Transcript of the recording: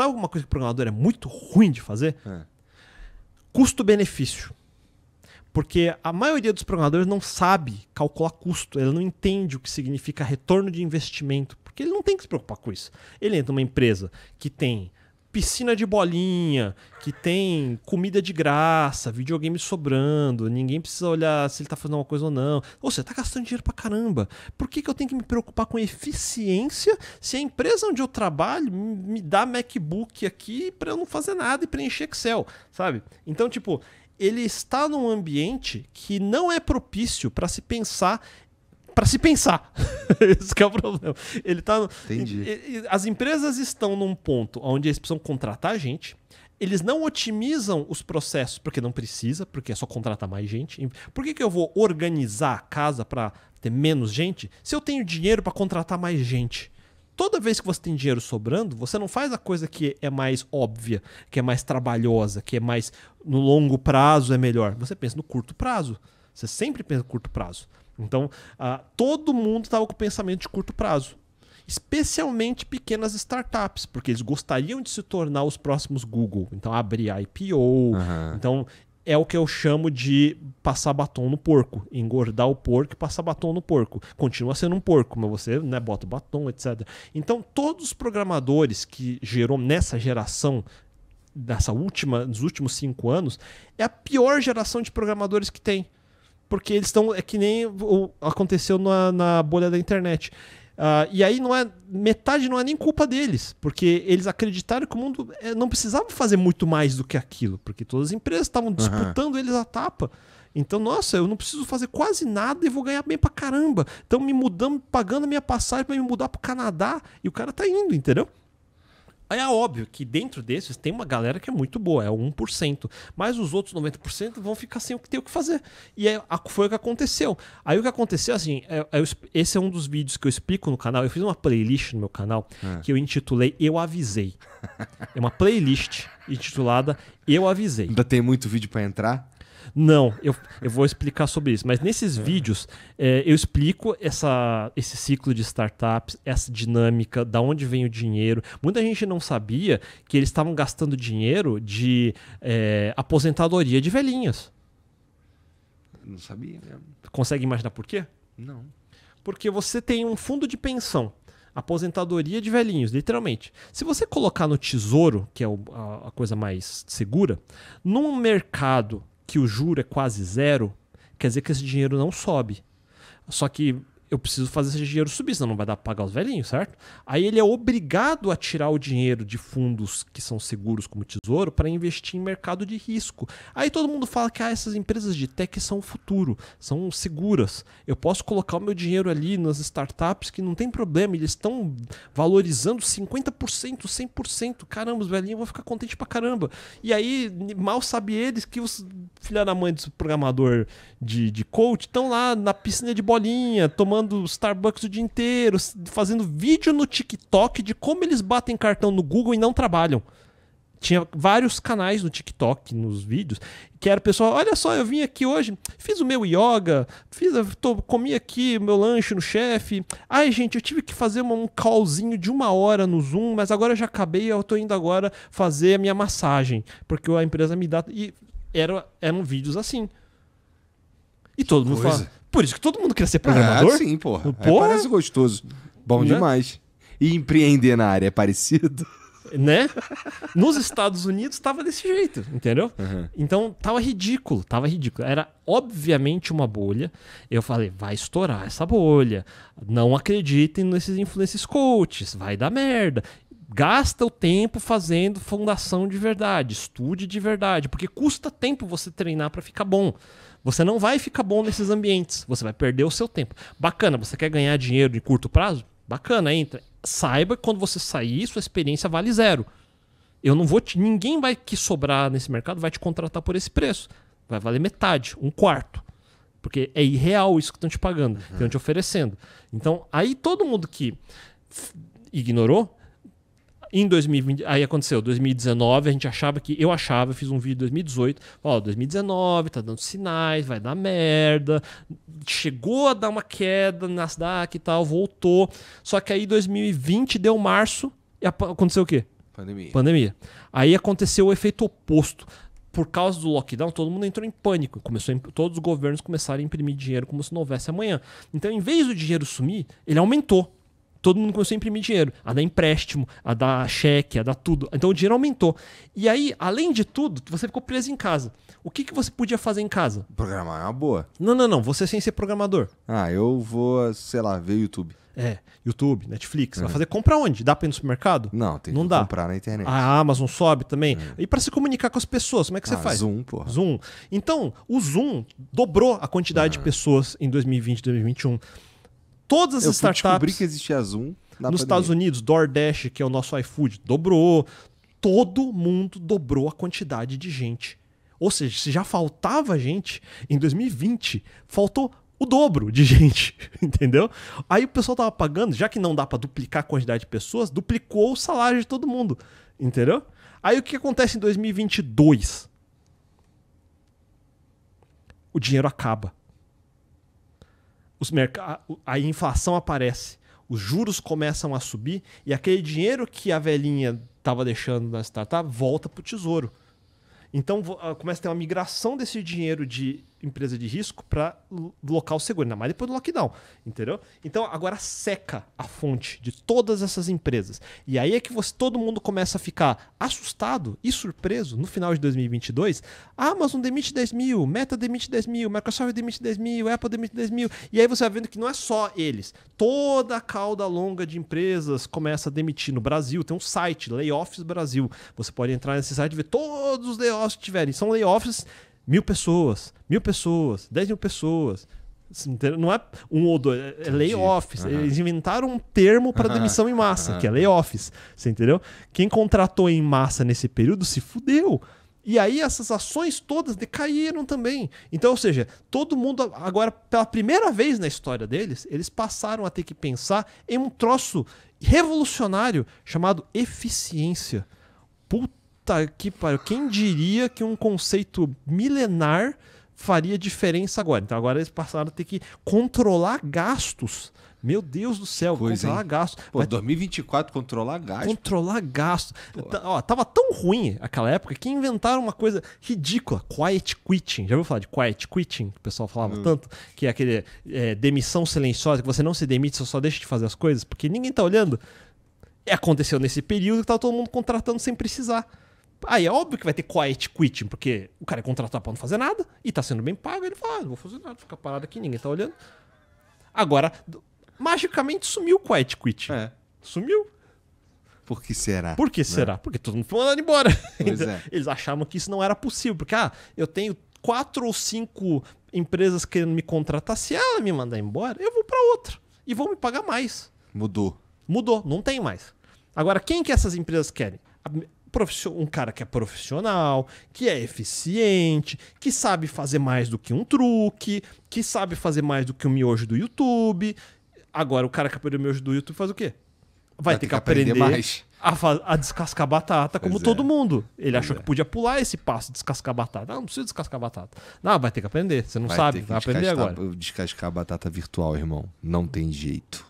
Sabe alguma coisa que o programador é muito ruim de fazer? É. Custo-benefício. Porque a maioria dos programadores não sabe calcular custo, ele não entende o que significa retorno de investimento, porque ele não tem que se preocupar com isso. Ele entra numa empresa que tem piscina de bolinha, que tem comida de graça, videogame sobrando, ninguém precisa olhar se ele tá fazendo uma coisa ou não. Ou você tá gastando dinheiro pra caramba. Por que, que eu tenho que me preocupar com eficiência se a empresa onde eu trabalho me dá MacBook aqui para eu não fazer nada e preencher Excel, sabe? Então, tipo, ele está num ambiente que não é propício para se pensar para se pensar. Esse é o problema. Ele tá. Entendi. As empresas estão num ponto onde eles precisam contratar gente. Eles não otimizam os processos porque não precisa, porque é só contratar mais gente. Por que, que eu vou organizar a casa para ter menos gente se eu tenho dinheiro para contratar mais gente? toda vez que você tem dinheiro sobrando, você não faz a coisa que é mais óbvia, que é mais trabalhosa, que é mais no longo prazo é melhor. Você pensa no curto prazo. Você sempre pensa no curto prazo. Então, todo mundo estava com pensamento de curto prazo. Especialmente pequenas startups, porque eles gostariam de se tornar os próximos Google. Então, abrir IPO. Uhum. Então, é o que eu chamo de passar batom no porco. Engordar o porco e passar batom no porco. Continua sendo um porco, mas você né, bota batom, etc. Então, todos os programadores que gerou nessa geração, nessa última, nos últimos cinco anos, é a pior geração de programadores que tem porque eles estão. É que nem o, aconteceu na, na bolha da internet. Uh, e aí não é metade não é nem culpa deles, porque eles acreditaram que o mundo é, não precisava fazer muito mais do que aquilo, porque todas as empresas estavam disputando uhum. eles a tapa. Então, nossa, eu não preciso fazer quase nada e vou ganhar bem pra caramba. Então me mudando, pagando a minha passagem para me mudar pro Canadá e o cara tá indo, entendeu? Aí é óbvio que dentro desses tem uma galera que é muito boa, é o 1%. Mas os outros 90% vão ficar sem o que ter o que fazer. E é, foi o que aconteceu. Aí o que aconteceu, assim, é, é, esse é um dos vídeos que eu explico no canal. Eu fiz uma playlist no meu canal é. que eu intitulei Eu Avisei. É uma playlist intitulada Eu Avisei. Ainda tem muito vídeo para entrar? Não, eu, eu vou explicar sobre isso. Mas nesses é. vídeos, é, eu explico essa, esse ciclo de startups, essa dinâmica, da onde vem o dinheiro. Muita gente não sabia que eles estavam gastando dinheiro de é, aposentadoria de velhinhas. Não sabia mesmo. Consegue imaginar por quê? Não. Porque você tem um fundo de pensão aposentadoria de velhinhos, literalmente. Se você colocar no tesouro, que é a, coisa mais segura, num mercado que o juro é quase zero, quer dizer que esse dinheiro não sobe. Só que eu preciso fazer esse dinheiro subir, senão não vai dar para pagar os velhinhos, certo? Aí ele é obrigado a tirar o dinheiro de fundos que são seguros como tesouro para investir em mercado de risco. Aí todo mundo fala que ah, essas empresas de tech são o futuro, são seguras. Eu posso colocar o meu dinheiro ali nas startups que não tem problema, eles estão valorizando 50%, 100%. Caramba, os velhinhos vão ficar contentes pra caramba. E aí mal sabe eles que os filha da mãe do programador de, de coach estão lá na piscina de bolinha, tomando tomando Starbucks o dia inteiro, fazendo vídeo no TikTok de como eles batem cartão no Google e não trabalham. Tinha vários canais no TikTok, nos vídeos, que era o pessoal, olha só, eu vim aqui hoje, fiz o meu yoga, fiz, tô, comi aqui meu lanche no chefe. Ai, gente, eu tive que fazer um callzinho de uma hora no Zoom, mas agora já acabei, eu tô indo agora fazer a minha massagem, porque a empresa me dá... E era, eram vídeos assim. E todo mundo fala. Por isso que todo mundo quer ser programador. Ah, sim, porra. porra. É? Parece gostoso. Bom né? demais. E empreender na área é parecido? Né? Nos Estados Unidos estava desse jeito, entendeu? Uhum. Então tava ridículo, tava ridículo. Era obviamente uma bolha. Eu falei, vai estourar essa bolha. Não acreditem nesses influencers coaches, vai dar merda gasta o tempo fazendo fundação de verdade, estude de verdade, porque custa tempo você treinar para ficar bom. Você não vai ficar bom nesses ambientes, você vai perder o seu tempo. Bacana, você quer ganhar dinheiro em curto prazo? Bacana, entra. Saiba que quando você sair, sua experiência vale zero. Eu não vou te, ninguém vai que sobrar nesse mercado vai te contratar por esse preço. Vai valer metade, um quarto. Porque é irreal isso que estão te pagando, uhum. estão te oferecendo. Então, aí todo mundo que ignorou em 2020, aí aconteceu, 2019, a gente achava que eu achava, fiz um vídeo em 2018, ó, 2019 tá dando sinais, vai dar merda. Chegou a dar uma queda na Nasdaq e tal, voltou. Só que aí 2020 deu março e aconteceu o quê? Pandemia. Pandemia. Aí aconteceu o efeito oposto por causa do lockdown, todo mundo entrou em pânico. Começou todos os governos começaram a imprimir dinheiro como se não houvesse amanhã. Então, em vez do dinheiro sumir, ele aumentou todo mundo começou a imprimir dinheiro, a dar empréstimo, a dar cheque, a dar tudo. Então o dinheiro aumentou. E aí, além de tudo, você ficou preso em casa. O que, que você podia fazer em casa? Programar é uma boa. Não, não, não. Você sem ser programador. Ah, eu vou, sei lá, ver o YouTube. É, YouTube, Netflix. Uhum. Vai fazer compra onde? Dá pra ir no supermercado? Não, tem não que dá. comprar na internet. A Amazon sobe também. Uhum. E para se comunicar com as pessoas, como é que você ah, faz? Zoom, pô. Zoom. Então, o Zoom dobrou a quantidade uhum. de pessoas em 2020, 2021 todas as eu startups. Eu descobri que existia a Zoom. Nos Estados Unidos, DoorDash, que é o nosso iFood, dobrou. Todo mundo dobrou a quantidade de gente. Ou seja, se já faltava gente, em 2020 faltou o dobro de gente, entendeu? Aí o pessoal tava pagando, já que não dá para duplicar a quantidade de pessoas, duplicou o salário de todo mundo, entendeu? Aí o que acontece em 2022? O dinheiro acaba os a inflação aparece, os juros começam a subir e aquele dinheiro que a velhinha estava deixando na startup volta para o tesouro. Então ah, começa a ter uma migração desse dinheiro de empresa de risco para local seguro, ainda mais depois do lockdown, entendeu? Então agora seca a fonte de todas essas empresas. E aí é que você, todo mundo começa a ficar assustado e surpreso no final de 2022. A Amazon demite 10 mil, Meta demite 10 mil, Microsoft demite 10 mil, Apple demite 10 mil. E aí você vai vendo que não é só eles. Toda a cauda longa de empresas começa a demitir. No Brasil tem um site, Layoffs Brasil. Você pode entrar nesse site e ver todos os layoffs que tiverem. São layoffs mil pessoas, mil pessoas, dez mil pessoas. Assim, Não é um ou dois, é, é Entendi. layoffs. Uhum. Eles inventaram um termo para demissão em massa, uhum. que é layoffs. Você entendeu? Quem contratou em massa nesse período se fudeu. E aí essas ações todas decaíram também. Então, ou seja, todo mundo agora pela primeira vez na história deles, eles passaram a ter que pensar em um troço revolucionário chamado eficiência. Puta Puta que pariu. Quem diria que um conceito milenar faria diferença agora? Então agora eles passaram a ter que controlar gastos. Meu Deus do céu, Coisa, controlar hein? gasto. Pô, 2024, controlar gasto. Controlar gasto. Tá, ó, tava tão ruim aquela época que inventaram uma coisa ridícula, quiet quitting. Já ouviu falar de quiet quitting? Que o pessoal falava hum. tanto, que é aquele é, demissão silenciosa, que você não se demite, você só deixa de fazer as coisas, porque ninguém tá olhando. E aconteceu nesse período que tava todo mundo contratando sem precisar. Aí é óbvio que vai ter quiet quitting, porque o cara é contratado pra não fazer nada e tá sendo bem pago. Ele fala, ah, não vou fazer nada, fica parado aqui, ninguém tá olhando. Agora, magicamente sumiu o quiet quitting. É. Sumiu. Por que será? Por que né? será? Porque todo mundo foi mandado embora. É. Eles achavam que isso não era possível, porque, ah, eu tenho quatro ou cinco empresas querendo me contratar. Se ela me mandar embora, eu vou para outra e vão me pagar mais. Mudou. Mudou, não tem mais. Agora, quem que essas empresas querem? um cara que é profissional, que é eficiente, que sabe fazer mais do que um truque, que sabe fazer mais do que o um miojo do YouTube. Agora, o cara que aprendeu o miojo do YouTube faz o quê? Vai, Vai ter, ter que, que aprender, aprender mais. A, a, descascar batata, pois como é. todo mundo. Ele pois achou é. que podia pular esse passo, descascar batata. Ah, não precisa descascar batata. Não, vai ter que aprender. Você não vai sabe, vai aprender agora. Descascar batata virtual, irmão. Não tem jeito.